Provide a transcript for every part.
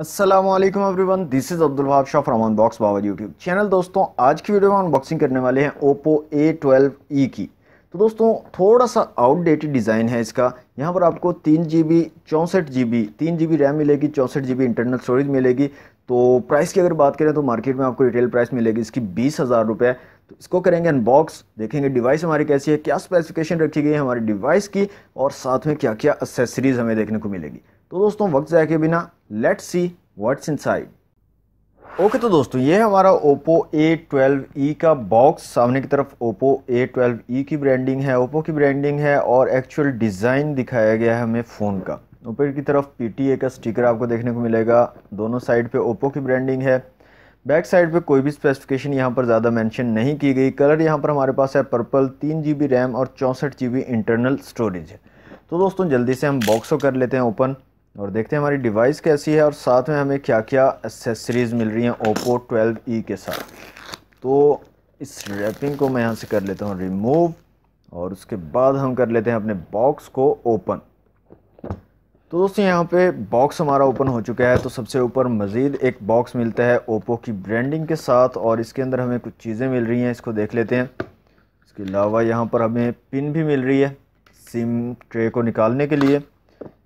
Aslam everyone this is Abdul Wahab Shah from unbox Baba YouTube channel दोस्तों आज की वीडियो में अनबॉक्सिंग करने वाले हैं ओप्पो ए ट्वेल्व ई की तो दोस्तों थोड़ा सा आउटडेटेड डिज़ाइन है इसका यहाँ पर आपको तीन जी बी चौंसठ जी बी तीन जी बी रैम मिलेगी चौंसठ जी बी इंटरनल स्टोरेज मिलेगी तो प्राइस की अगर बात करें तो मार्केट में आपको रिटेल प्राइस मिलेगी इसकी बीस हज़ार रुपये तो इसको करेंगे अनबॉक्स देखेंगे डिवाइस हमारी कैसी है क्या स्पेसिफिकेशन रखी गई है हमारी डिवाइस की और साथ में क्या क्या एसेसरीज़ हमें देखने को मिलेगी तो दोस्तों वक्त जाए के बिना let see inside okay तो दोस्तों ये हमारा ओप्पो ए ट्वेल्व ई का बॉक्स सामने की तरफ ओप्पो ए ट्वेल्व ई की ब्रांडिंग है ओप्पो की ब्रांडिंग है और एक्चुअल डिज़ाइन दिखाया गया है हमें फ़ोन का ऊपर की तरफ पी का स्टिकर आपको देखने को मिलेगा दोनों साइड पे ओप्पो की ब्रांडिंग है बैक साइड पे कोई भी स्पेसिफिकेशन यहाँ पर ज़्यादा मेंशन नहीं की गई कलर यहाँ पर हमारे पास है पर्पल तीन जी रैम और चौंसठ जी इंटरनल स्टोरेज है तो दोस्तों जल्दी से हम बॉक्सों कर लेते हैं ओपन और देखते हैं हमारी डिवाइस कैसी है और साथ में हमें क्या क्या एसेसरीज़ मिल रही हैं ओप्पो ट्वेल्व ई के साथ तो इस रैपिंग को मैं यहाँ से कर लेता हूँ रिमूव और उसके बाद हम कर लेते हैं अपने बॉक्स को ओपन तो दोस्तों यहाँ पे बॉक्स हमारा ओपन हो चुका है तो सबसे ऊपर मज़ीद एक बॉक्स मिलता है ओप्पो की ब्रांडिंग के साथ और इसके अंदर हमें कुछ चीज़ें मिल रही हैं इसको देख लेते हैं इसके अलावा यहाँ पर हमें पिन भी मिल रही है सिम ट्रे को निकालने के लिए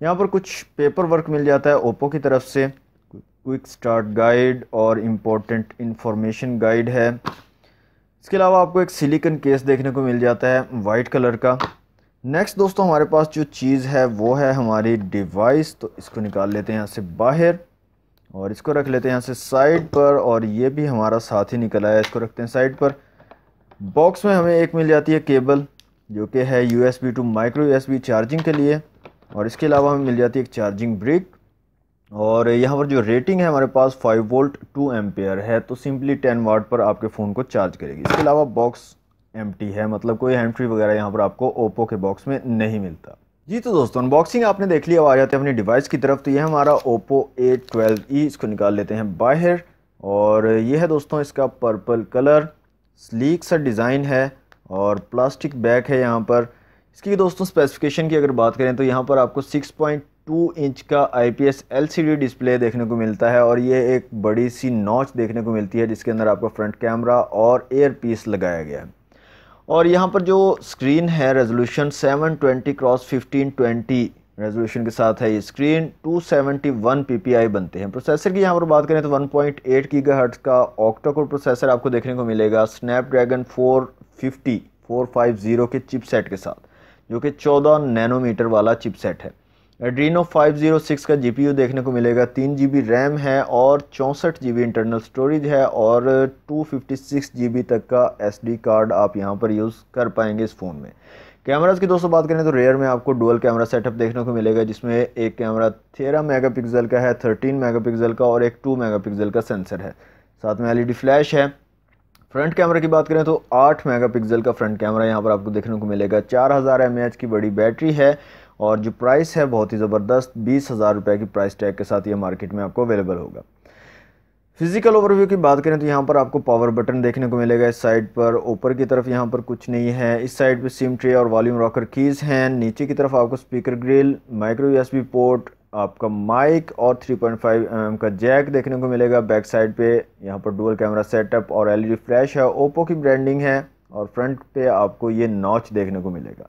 यहाँ पर कुछ पेपर वर्क मिल जाता है ओप्पो की तरफ से क्विक स्टार्ट गाइड और इम्पोर्टेंट इन्फॉर्मेशन गाइड है इसके अलावा आपको एक सिलिकन केस देखने को मिल जाता है वाइट कलर का नेक्स्ट दोस्तों हमारे पास जो चीज़ है वो है हमारी डिवाइस तो इसको निकाल लेते हैं यहाँ से बाहर और इसको रख लेते हैं यहाँ से साइड पर और ये भी हमारा साथ ही निकला है इसको रखते हैं साइड पर बॉक्स में हमें एक मिल जाती है केबल जो कि है U S B to micro U S B charging के लिए और इसके अलावा हमें मिल जाती है एक चार्जिंग ब्रिक और यहाँ पर जो रेटिंग है हमारे पास 5 वोल्ट 2 एम्पेयर है तो सिंपली 10 वाट पर आपके फ़ोन को चार्ज करेगी इसके अलावा बॉक्स एम है मतलब कोई हैंड फ्री वगैरह यहाँ पर आपको ओप्पो के बॉक्स में नहीं मिलता जी तो दोस्तों अनबॉक्सिंग आपने देख लिया अब आ जाते हैं अपनी डिवाइस की तरफ तो ये हमारा ओप्पो ए ट्वेल्व ई इसको निकाल लेते हैं बाहर और ये है दोस्तों इसका पर्पल कलर स्लीक सा डिज़ाइन है और प्लास्टिक बैग है यहाँ पर इसकी दोस्तों स्पेसिफिकेशन की अगर बात करें तो यहाँ पर आपको 6.2 इंच का आईपीएस एलसीडी डिस्प्ले देखने को मिलता है और ये एक बड़ी सी नॉच देखने को मिलती है जिसके अंदर आपका फ्रंट कैमरा और एयर पीस लगाया गया है और यहाँ पर जो स्क्रीन है रेजोल्यूशन 720 क्रॉस फिफ्टीन रेजोल्यूशन के साथ है ये स्क्रीन 271 ppi बनते हैं प्रोसेसर की यहाँ पर बात करें तो 1.8 पॉइंट एट का ऑक्टाकोर प्रोसेसर आपको देखने को मिलेगा स्नैपड्रैगन 450 450 के चिपसेट के साथ जो कि 14 नैनोमीटर वाला चिपसेट है एड्रीनो 506 का जी देखने को मिलेगा तीन जी रैम है और चौंसठ जी इंटरनल स्टोरेज है और 256 जीबी तक का एसडी कार्ड आप यहाँ पर यूज़ कर पाएंगे इस फ़ोन में कैमराज की दोस्तों बात करें तो रेयर में आपको डुअल कैमरा सेटअप देखने को मिलेगा जिसमें एक कैमरा तेरह मेगापिक्सल का है 13 मेगापिक्सल का और एक 2 मेगापिक्सल का सेंसर है साथ में एलईडी फ्लैश e है फ्रंट कैमरा की बात करें तो 8 मेगापिक्सल का फ्रंट कैमरा यहाँ पर आपको देखने को मिलेगा 4000 हज़ार की बड़ी बैटरी है और जो प्राइस है बहुत ही ज़बरदस्त बीस हज़ार रुपये की प्राइस टैग के साथ ये मार्केट में आपको अवेलेबल होगा फिज़िकल ओवरव्यू की बात करें तो यहाँ पर आपको पावर बटन देखने को मिलेगा इस साइड पर ऊपर की तरफ यहाँ पर कुछ नहीं है इस साइड पर सिम ट्रे और वॉल्यूम रॉकर कीज़ हैं नीचे की तरफ आपको speaker grille micro USB port आपका माइक और 3.5 एम mm का जैक देखने को मिलेगा बैक साइड पे यहाँ पर डुअल कैमरा सेटअप और एलईडी फ्लैश e है ओप्पो की ब्रांडिंग है और फ्रंट पे आपको ये नॉच देखने को मिलेगा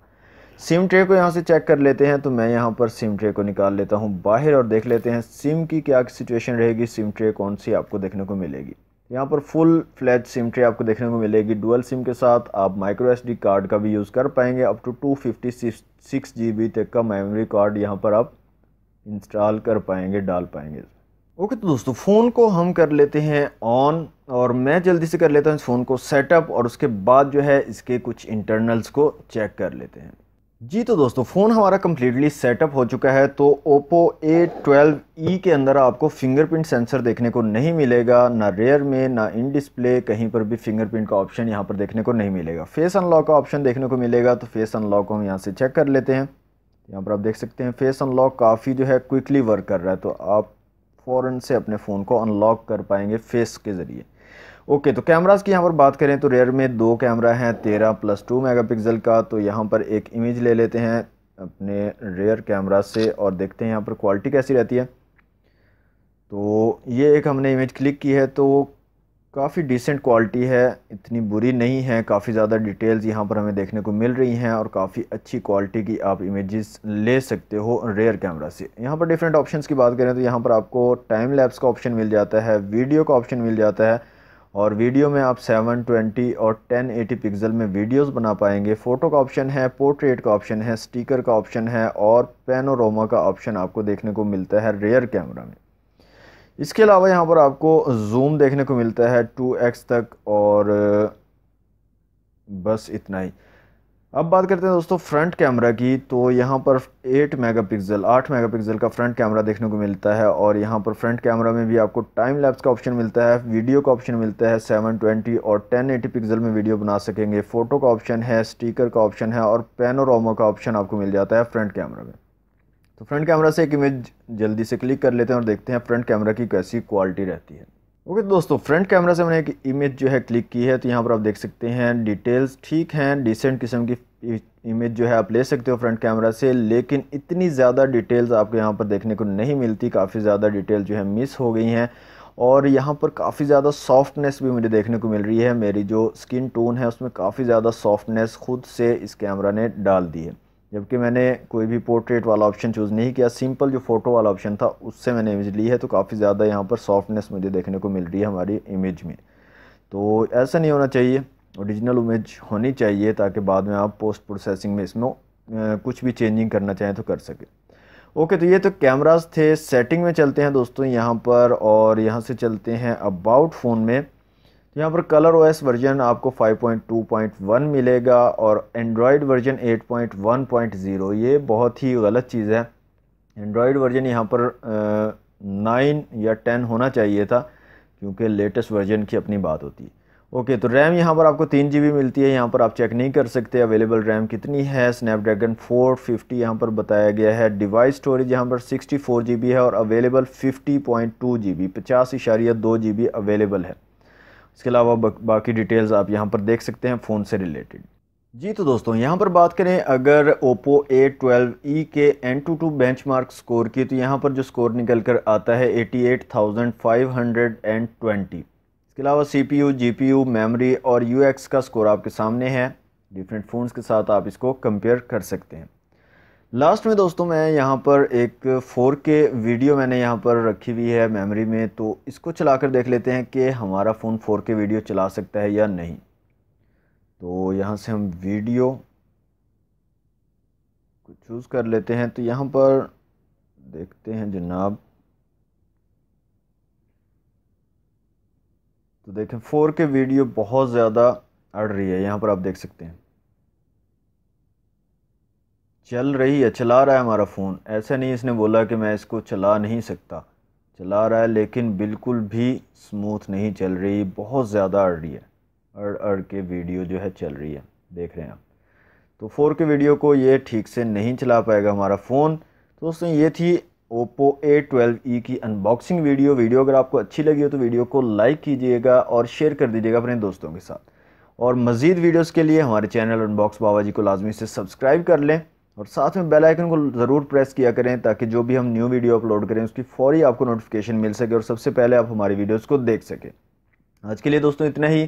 सिम ट्रे को यहाँ से चेक कर लेते हैं तो मैं यहाँ पर सिम ट्रे को निकाल लेता हूँ बाहर और देख लेते हैं सिम की क्या सिचुएशन रहेगी सिम ट्रे कौन सी आपको देखने को मिलेगी यहाँ पर फुल फ्लैट सिम ट्रे आपको देखने को मिलेगी डुअल सिम के साथ आप माइक्रो एसडी कार्ड का भी यूज़ कर पाएंगे up to two fifty six G B तक का मेमोरी कार्ड यहाँ पर आप इंस्टॉल कर पाएंगे डाल पाएंगे ओके तो दोस्तों फ़ोन को हम कर लेते हैं ऑन और मैं जल्दी से कर लेता हूँ इस फ़ोन को सेटअप और उसके बाद जो है इसके कुछ इंटरनल्स को चेक कर लेते हैं जी तो दोस्तों फ़ोन हमारा कम्प्लीटली सेटअप हो चुका है तो ओप्पो ए ट्वेल्व ई के अंदर आपको फिंगरप्रिंट सेंसर देखने को नहीं मिलेगा ना रेयर में ना इन डिस्प्ले कहीं पर भी फिंगरप्रिंट का ऑप्शन यहाँ पर देखने को नहीं मिलेगा फेस अनलॉक का ऑप्शन देखने को मिलेगा तो फेस अनलॉक को हम यहाँ से चेक कर लेते हैं यहाँ पर आप देख सकते हैं फेस अनलॉक काफ़ी जो है क्विकली वर्क कर रहा है तो आप फ़ौर से अपने फ़ोन को अनलॉक कर पाएंगे फेस के ज़रिए ओके तो कैमरास की यहाँ पर बात करें तो रेयर में दो कैमरा हैं तेरह प्लस टू मेगा का तो यहाँ पर एक इमेज ले लेते हैं अपने रेयर कैमरा से और देखते हैं यहाँ पर क्वालिटी कैसी रहती है तो ये एक हमने इमेज क्लिक की है तो काफ़ी डिसेंट क्वालिटी है इतनी बुरी नहीं है काफ़ी ज़्यादा डिटेल्स यहाँ पर हमें देखने को मिल रही हैं और काफ़ी अच्छी क्वालिटी की आप इमेजेस ले सकते हो रेयर कैमरा से यहाँ पर डिफरेंट ऑप्शंस की बात करें तो यहाँ पर आपको टाइम लैप्स का ऑप्शन मिल जाता है वीडियो का ऑप्शन मिल जाता है और वीडियो में आप सेवन और टेन एटी में वीडियोज़ बना पाएंगे फ़ोटो का ऑप्शन है पोर्ट्रेट का ऑप्शन है स्टीकर का ऑप्शन है और पेनोरोमा का ऑप्शन आपको देखने को मिलता है रेयर कैमरा में इसके अलावा यहाँ पर आपको जूम देखने को मिलता है टू एक्स तक और बस इतना ही अब बात करते हैं दोस्तों फ्रंट कैमरा की तो यहाँ पर 8 मेगापिक्सल 8 मेगापिक्सल का फ्रंट कैमरा देखने को मिलता है और यहाँ पर फ्रंट कैमरा में भी आपको टाइम लैप्स का ऑप्शन मिलता है वीडियो का ऑप्शन मिलता है 720 और 1080 पिक्सल में वीडियो बना सकेंगे फ़ोटो का ऑप्शन है स्टीकर का ऑप्शन है और पेनोरामा का ऑप्शन आपको मिल जाता है फ्रंट कैमरा में तो फ्रंट कैमरा से एक इमेज जल्दी से क्लिक कर लेते हैं और देखते हैं फ्रंट कैमरा की कैसी क्वालिटी रहती है ओके दोस्तों फ्रंट कैमरा से मैंने एक इमेज जो है क्लिक की है तो यहाँ पर आप देख सकते हैं डिटेल्स ठीक हैं डिसेंट किस्म की इमेज जो है आप ले सकते हो फ्रंट कैमरा से लेकिन इतनी ज़्यादा डिटेल्स आपको यहाँ पर देखने को नहीं मिलती काफ़ी ज़्यादा डिटेल जो है मिस हो गई हैं और यहाँ पर काफ़ी ज़्यादा सॉफ्टनेस भी मुझे देखने को मिल रही है मेरी जो स्किन टोन है उसमें काफ़ी ज़्यादा सॉफ्टनेस खुद से इस कैमरा ने डाल दी है जबकि मैंने कोई भी पोर्ट्रेट वाला ऑप्शन चूज़ नहीं किया सिंपल जो फ़ोटो वाला ऑप्शन था उससे मैंने इमेज ली है तो काफ़ी ज़्यादा यहाँ पर सॉफ्टनेस मुझे देखने को मिल रही है हमारी इमेज में तो ऐसा नहीं होना चाहिए ओरिजिनल इमेज होनी चाहिए ताकि बाद में आप पोस्ट प्रोसेसिंग में इसमें कुछ भी चेंजिंग करना चाहें तो कर सकें ओके तो ये तो कैमराज थे सेटिंग में चलते हैं दोस्तों यहाँ पर और यहाँ से चलते हैं अबाउट फ़ोन में तो यहाँ पर कलर ओएस वर्जन आपको 5.2.1 मिलेगा और एंड्रॉयड वर्जन 8.1.0 ये बहुत ही गलत चीज़ है एंड्रॉयड वर्जन यहाँ पर नाइन या टेन होना चाहिए था क्योंकि लेटेस्ट वर्जन की अपनी बात होती है ओके तो रैम यहाँ पर आपको तीन जी मिलती है यहाँ पर आप चेक नहीं कर सकते अवेलेबल रैम कितनी है स्नैपड्रैगन 450 फिफ्टी यहाँ पर बताया गया है डिवाइस स्टोरेज यहाँ पर 64 फोर है और अवेलेबल 50.2 पॉइंट पचास इशारिया दो जी अवेलेबल है इसके अलावा बाकी डिटेल्स आप यहाँ पर देख सकते हैं फ़ोन से रिलेटेड जी तो दोस्तों यहाँ पर बात करें अगर ओप्पो ए ट्वेल्व ई के AnTuTu bench score की तो यहाँ पर जो स्कोर निकल कर आता है eighty eight thousand five hundred and twenty इसके अलावा C P U G P U memory और यू एक्स का स्कोर आपके सामने है डिफरेंट फ़ोन्स के साथ आप इसको कंपेयर कर सकते हैं लास्ट में दोस्तों मैं यहाँ पर एक 4K वीडियो मैंने यहाँ पर रखी हुई है मेमोरी में तो इसको चलाकर देख लेते हैं कि हमारा फ़ोन 4K वीडियो चला सकता है या नहीं तो यहाँ से हम वीडियो को चूज़ कर लेते हैं तो यहाँ पर देखते हैं जनाब तो देखें 4K वीडियो बहुत ज़्यादा अड़ रही है यहाँ पर आप देख सकते हैं चल रही है चला रहा है हमारा फ़ोन ऐसा नहीं इसने बोला कि मैं इसको चला नहीं सकता चला रहा है लेकिन बिल्कुल भी स्मूथ नहीं चल रही बहुत ज़्यादा अड़ रही है अड़ अड़ के वीडियो जो है चल रही है देख रहे हैं आप तो फोर के वीडियो को ये ठीक से नहीं चला पाएगा हमारा फ़ोन तो उसने ये थी ओप्पो ए ट्वेल्व ई की अनबॉक्सिंग वीडियो वीडियो अगर आपको अच्छी लगी हो तो वीडियो को लाइक कीजिएगा और शेयर कर दीजिएगा अपने दोस्तों के साथ और मज़ीद वीडियोज़ के लिए हमारे चैनल अनबॉक्स बाबा जी को लाजमी से सब्सक्राइब कर लें और साथ में बेल आइकन को ज़रूर प्रेस किया करें ताकि जो भी हम न्यू वीडियो अपलोड करें उसकी फौरी आपको नोटिफिकेशन मिल सके और सबसे पहले आप हमारी वीडियोस को देख सकें आज के लिए दोस्तों इतना ही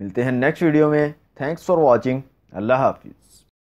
मिलते हैं नेक्स्ट वीडियो में थैंक्स फॉर वॉचिंग अल्लाह हाफिज़